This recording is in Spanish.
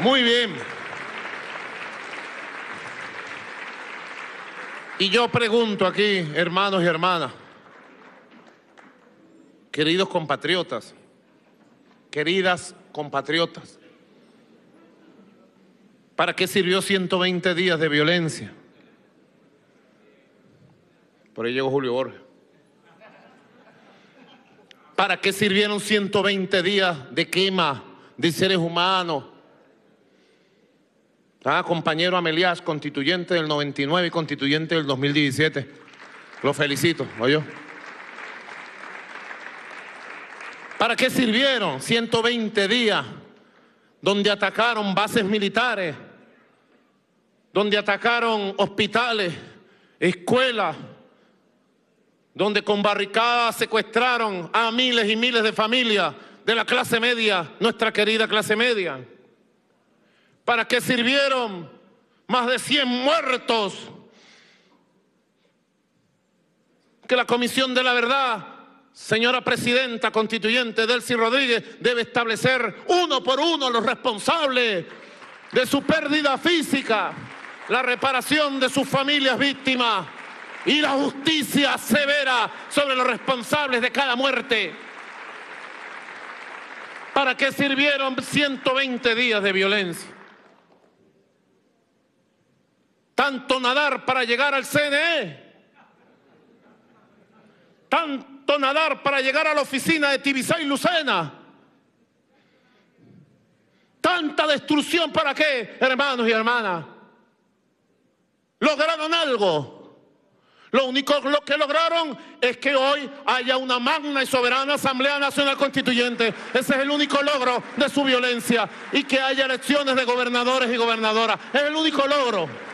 Muy bien. Y yo pregunto aquí, hermanos y hermanas, queridos compatriotas, queridas compatriotas, ¿para qué sirvió 120 días de violencia? Por ahí llegó Julio Borges. ¿Para qué sirvieron 120 días de quema de seres humanos, Ah, compañero Amelías, constituyente del 99 y constituyente del 2017. Lo felicito, yo. ¿Para qué sirvieron 120 días donde atacaron bases militares, donde atacaron hospitales, escuelas, donde con barricadas secuestraron a miles y miles de familias de la clase media, nuestra querida clase media? para qué sirvieron más de 100 muertos, que la Comisión de la Verdad, señora Presidenta Constituyente Delcy Rodríguez, debe establecer uno por uno los responsables de su pérdida física, la reparación de sus familias víctimas y la justicia severa sobre los responsables de cada muerte. ¿Para qué sirvieron 120 días de violencia? tanto nadar para llegar al CNE, tanto nadar para llegar a la oficina de Tibisay Lucena, tanta destrucción para qué, hermanos y hermanas. Lograron algo. Lo único que lograron es que hoy haya una magna y soberana Asamblea Nacional Constituyente. Ese es el único logro de su violencia. Y que haya elecciones de gobernadores y gobernadoras. Es el único logro.